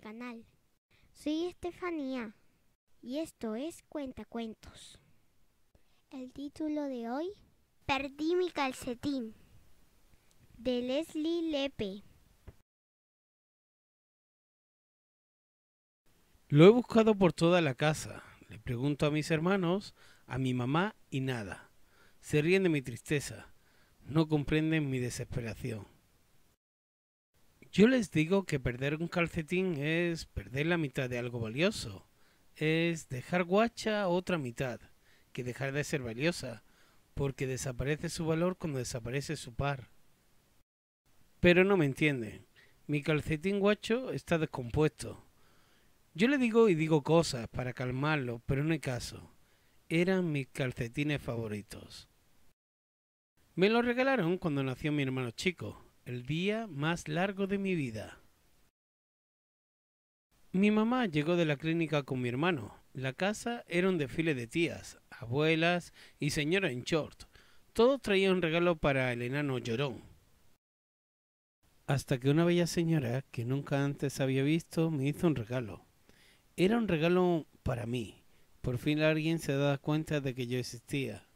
canal. Soy Estefanía y esto es Cuentacuentos. El título de hoy, Perdí mi calcetín, de Leslie Lepe. Lo he buscado por toda la casa, le pregunto a mis hermanos, a mi mamá y nada. Se ríen de mi tristeza, no comprenden mi desesperación. Yo les digo que perder un calcetín es perder la mitad de algo valioso. Es dejar guacha otra mitad, que dejar de ser valiosa, porque desaparece su valor cuando desaparece su par. Pero no me entienden. Mi calcetín guacho está descompuesto. Yo le digo y digo cosas para calmarlo, pero no hay caso. Eran mis calcetines favoritos. Me los regalaron cuando nació mi hermano chico el día más largo de mi vida. Mi mamá llegó de la clínica con mi hermano. La casa era un desfile de tías, abuelas y señora en short. Todos traían un regalo para el enano llorón. Hasta que una bella señora que nunca antes había visto me hizo un regalo. Era un regalo para mí. Por fin alguien se daba cuenta de que yo existía.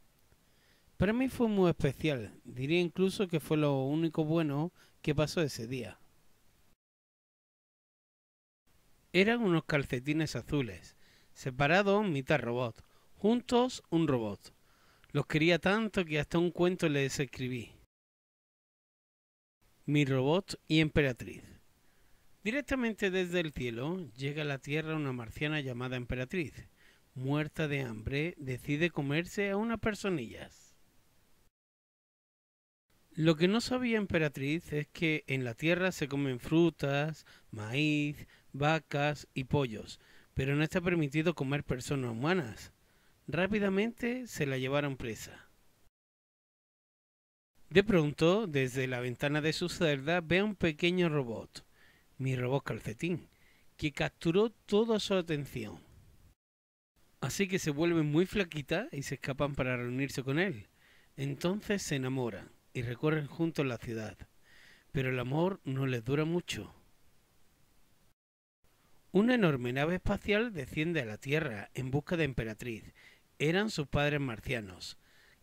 Para mí fue muy especial, diría incluso que fue lo único bueno que pasó ese día. Eran unos calcetines azules, separados mitad robot, juntos un robot. Los quería tanto que hasta un cuento les escribí. Mi robot y emperatriz. Directamente desde el cielo llega a la Tierra una marciana llamada emperatriz. Muerta de hambre, decide comerse a unas personillas. Lo que no sabía Emperatriz es que en la tierra se comen frutas, maíz, vacas y pollos, pero no está permitido comer personas humanas. Rápidamente se la llevaron presa. De pronto, desde la ventana de su celda, ve a un pequeño robot, mi robot calcetín, que capturó toda su atención. Así que se vuelven muy flaquita y se escapan para reunirse con él. Entonces se enamoran y recorren juntos la ciudad, pero el amor no les dura mucho. Una enorme nave espacial desciende a la Tierra en busca de Emperatriz. Eran sus padres marcianos,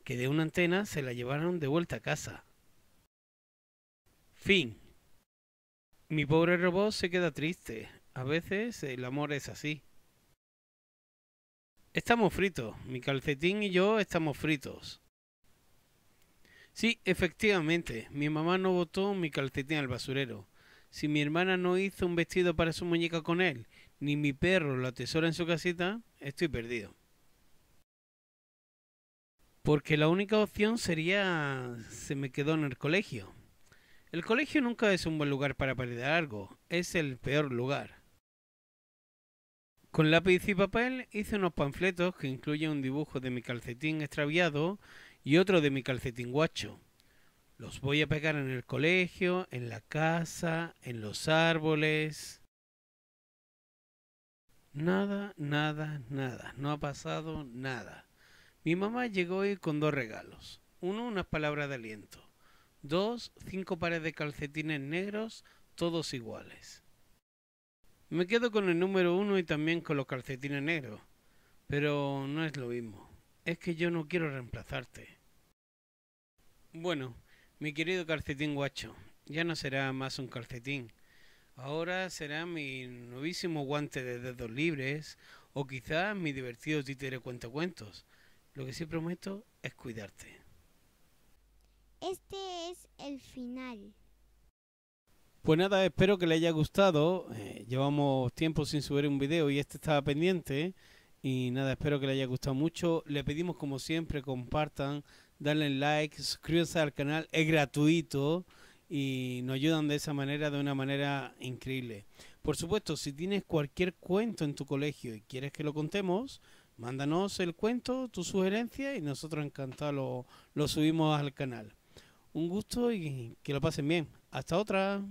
que de una antena se la llevaron de vuelta a casa. Fin. Mi pobre robot se queda triste. A veces el amor es así. Estamos fritos. Mi calcetín y yo estamos fritos. Sí, efectivamente. Mi mamá no botó mi calcetín al basurero. Si mi hermana no hizo un vestido para su muñeca con él, ni mi perro lo atesora en su casita, estoy perdido. Porque la única opción sería... se me quedó en el colegio. El colegio nunca es un buen lugar para perder algo, es el peor lugar. Con lápiz y papel hice unos panfletos que incluyen un dibujo de mi calcetín extraviado y otro de mi calcetín guacho. Los voy a pegar en el colegio, en la casa, en los árboles. Nada, nada, nada. No ha pasado nada. Mi mamá llegó hoy con dos regalos. Uno, unas palabras de aliento. Dos, cinco pares de calcetines negros, todos iguales. Me quedo con el número uno y también con los calcetines negros. Pero no es lo mismo. Es que yo no quiero reemplazarte. Bueno, mi querido calcetín guacho, ya no será más un calcetín. Ahora será mi novísimo guante de dedos libres o quizás mi divertido títere cuentacuentos. Lo que sí prometo es cuidarte. Este es el final. Pues nada, espero que le haya gustado. Eh, llevamos tiempo sin subir un video y este estaba pendiente. Y nada, espero que le haya gustado mucho. Le pedimos como siempre compartan, Dale like, suscribirse al canal, es gratuito y nos ayudan de esa manera, de una manera increíble. Por supuesto, si tienes cualquier cuento en tu colegio y quieres que lo contemos, mándanos el cuento, tu sugerencia y nosotros encantados lo subimos al canal. Un gusto y que lo pasen bien. Hasta otra.